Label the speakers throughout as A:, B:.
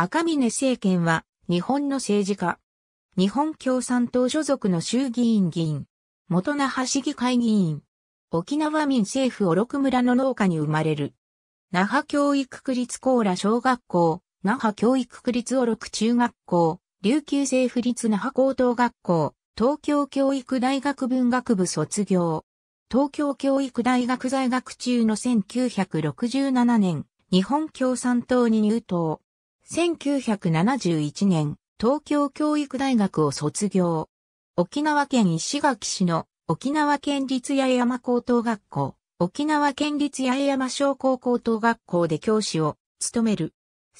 A: 赤峰政権は、日本の政治家。日本共産党所属の衆議院議員。元那覇市議会議員。沖縄民政府ろく村の農家に生まれる。那覇教育区立高羅小学校、那覇教育区立ろく中学校、琉球政府立那覇高等学校、東京教育大学文学部卒業。東京教育大学在学中の1967年、日本共産党に入党。1971年、東京教育大学を卒業。沖縄県石垣市の沖縄県立八重山高等学校、沖縄県立八重山商工高等学校で教師を務める。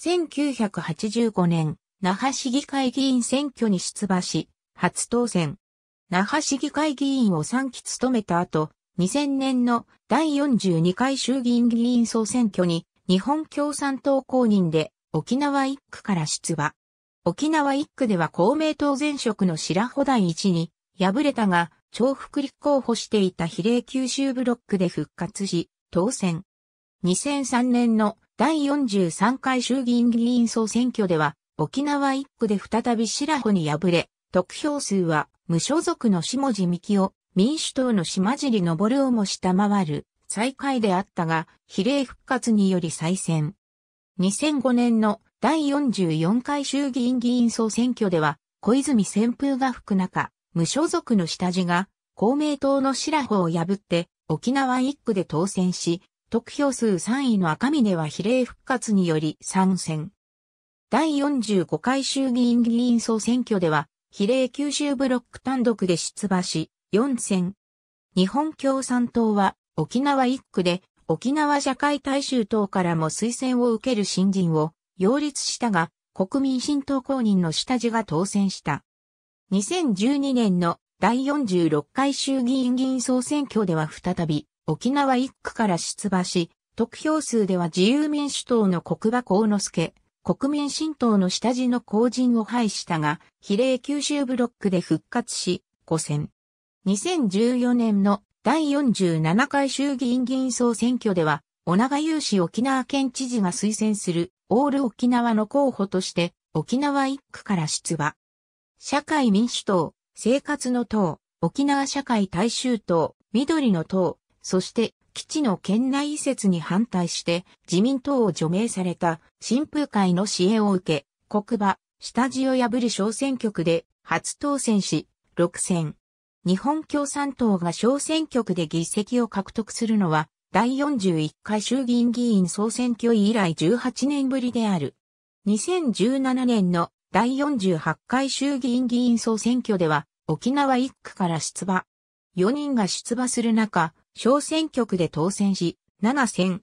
A: 1985年、那覇市議会議員選挙に出馬し、初当選。那覇市議会議員を3期務めた後、2000年の第42回衆議院議員総選挙に日本共産党公認で沖縄一区から出馬。沖縄一区では公明党前職の白穂第一に敗れたが、重複立候補していた比例九州ブロックで復活し、当選。2003年の第43回衆議院議員総選挙では、沖縄一区で再び白穂に敗れ、得票数は無所属の下地幹を民主党の島尻昇をも下回る最下位であったが、比例復活により再選。2005年の第44回衆議院議員総選挙では、小泉旋風が吹く中、無所属の下地が公明党の白穂を破って沖縄1区で当選し、得票数3位の赤峰は比例復活により参戦。第45回衆議院議員総選挙では、比例九州ブロック単独で出馬し、4選。日本共産党は沖縄1区で沖縄社会大衆党からも推薦を受ける新人を擁立したが、国民新党公認の下地が当選した。2012年の第46回衆議院議員総選挙では再び、沖縄1区から出馬し、得票数では自由民主党の国場幸之助、国民新党の下地の公人を廃したが、比例九州ブロックで復活し、5選。2014年の第47回衆議院議員総選挙では、小長雄志沖縄県知事が推薦するオール沖縄の候補として沖縄1区から出馬。社会民主党、生活の党、沖縄社会大衆党、緑の党、そして基地の県内移設に反対して自民党を除名された新風会の支援を受け、国場、下地を破る小選挙区で初当選し、6選、日本共産党が小選挙区で議席を獲得するのは、第41回衆議院議員総選挙以来18年ぶりである。2017年の第48回衆議院議員総選挙では、沖縄1区から出馬。4人が出馬する中、小選挙区で当選し、7選。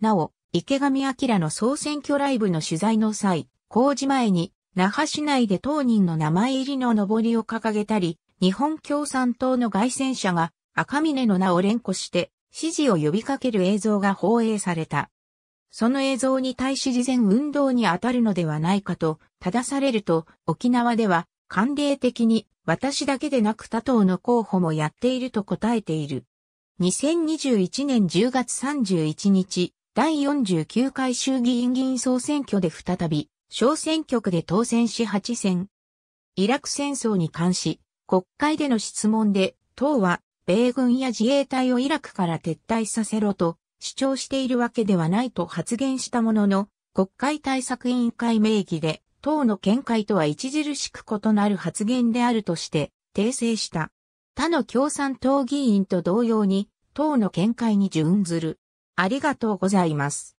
A: なお、池上彰の総選挙ライブの取材の際、工事前に、那覇市内で当人の名前入りの上りを掲げたり、日本共産党の外戦者が赤峰の名を連呼して支持を呼びかける映像が放映された。その映像に対し事前運動に当たるのではないかと正されると沖縄では慣例的に私だけでなく他党の候補もやっていると答えている。2021年10月31日、第49回衆議院議員総選挙で再び小選挙区で当選し8選。イラク戦争に関し国会での質問で、党は、米軍や自衛隊をイラクから撤退させろと主張しているわけではないと発言したものの、国会対策委員会名義で、党の見解とは著しく異なる発言であるとして、訂正した。他の共産党議員と同様に、党の見解に準ずる。ありがとうございます。